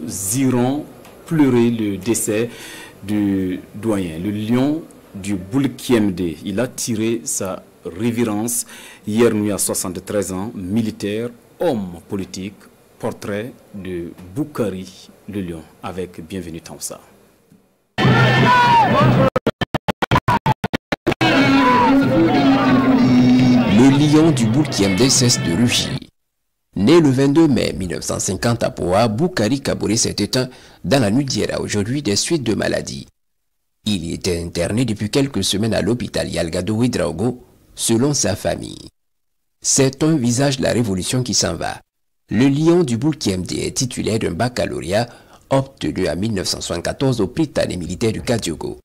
nous irons pleurer le décès du doyen, le lion du MD. Il a tiré sa révérence hier nuit à 73 ans, militaire, homme politique, portrait de Boukari le lion avec Bienvenue Tamsa. Le lion du Md cesse de rugir. Né le 22 mai 1950 à Poa, Boukari Kabouré s'est éteint dans la nuit d'hier à aujourd'hui des suites de maladies. Il était interné depuis quelques semaines à l'hôpital Yalgado Hidraogo, selon sa famille. C'est un visage de la révolution qui s'en va. Le lion du Burkina est titulaire d'un baccalauréat obtenu en 1974 au d'année militaire du Kadiogo.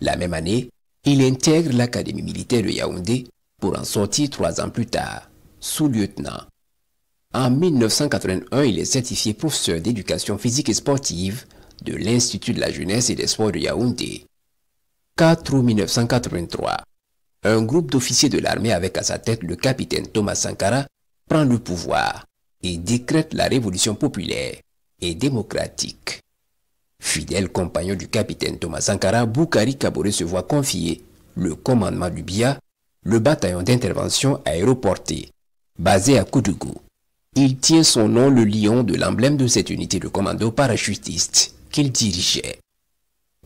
La même année, il intègre l'académie militaire de Yaoundé pour en sortir trois ans plus tard, sous-lieutenant. En 1981, il est certifié professeur d'éducation physique et sportive de l'Institut de la jeunesse et des sports de Yaoundé. 4 août 1983, un groupe d'officiers de l'armée avec à sa tête le capitaine Thomas Sankara prend le pouvoir et décrète la révolution populaire et démocratique. Fidèle compagnon du capitaine Thomas Sankara, Boukari Kabore se voit confier le commandement du BIA, le bataillon d'intervention aéroporté, basé à Koudougou. Il tient son nom le lion de l'emblème de cette unité de commando parachutiste qu'il dirigeait.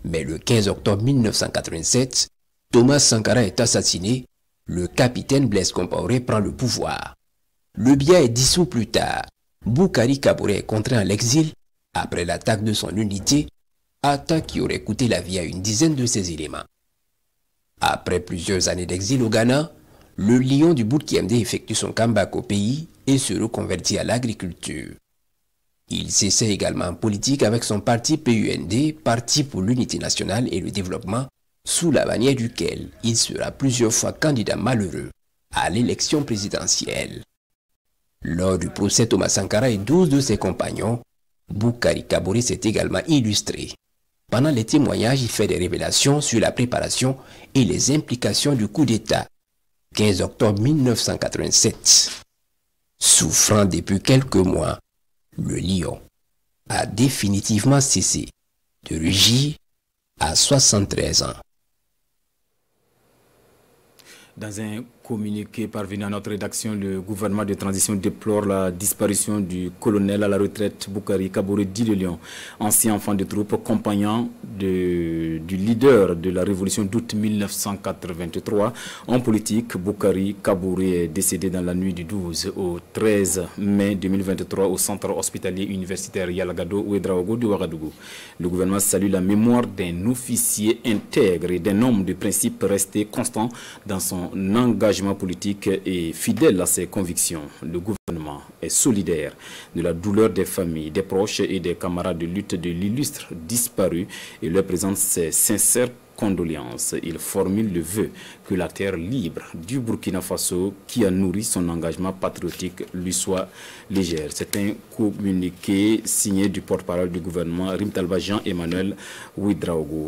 Mais le 15 octobre 1987, Thomas Sankara est assassiné, le capitaine Blaise Compaoré prend le pouvoir. Le BIA est dissous plus tard. Boukari Kabore est contraint à l'exil après l'attaque de son unité, attaque qui aurait coûté la vie à une dizaine de ses éléments. Après plusieurs années d'exil au Ghana, le lion du Bout effectue son comeback au pays et se reconvertit à l'agriculture. Il s'essaie également en politique avec son parti PUND, Parti pour l'unité nationale et le développement, sous la bannière duquel il sera plusieurs fois candidat malheureux à l'élection présidentielle. Lors du procès Thomas Sankara et 12 de ses compagnons, Boukari Kabore s'est également illustré. Pendant les témoignages, il fait des révélations sur la préparation et les implications du coup d'État. 15 octobre 1987 souffrant depuis quelques mois, le lion a définitivement cessé de rugir à 73 ans communiqué parvenu à notre rédaction, le gouvernement de transition déplore la disparition du colonel à la retraite Boukari Kabouré Di de ancien enfant de troupe, compagnon du leader de la révolution d'août 1983. En politique, Boukari Kabouré est décédé dans la nuit du 12 au 13 mai 2023 au centre hospitalier universitaire Yalagado Ouedraogo de Ouagadougou. Le gouvernement salue la mémoire d'un officier intègre et d'un homme de principe resté constant dans son engagement politique et fidèle à ses convictions, le gouvernement est solidaire de la douleur des familles, des proches et des camarades de lutte de l'illustre disparu et leur présente ses sincères condoléances. Il formule le vœu que la terre libre du Burkina Faso, qui a nourri son engagement patriotique, lui soit légère. C'est un communiqué signé du porte-parole du gouvernement, Rimtalba Jean-Emmanuel Ouidraogo.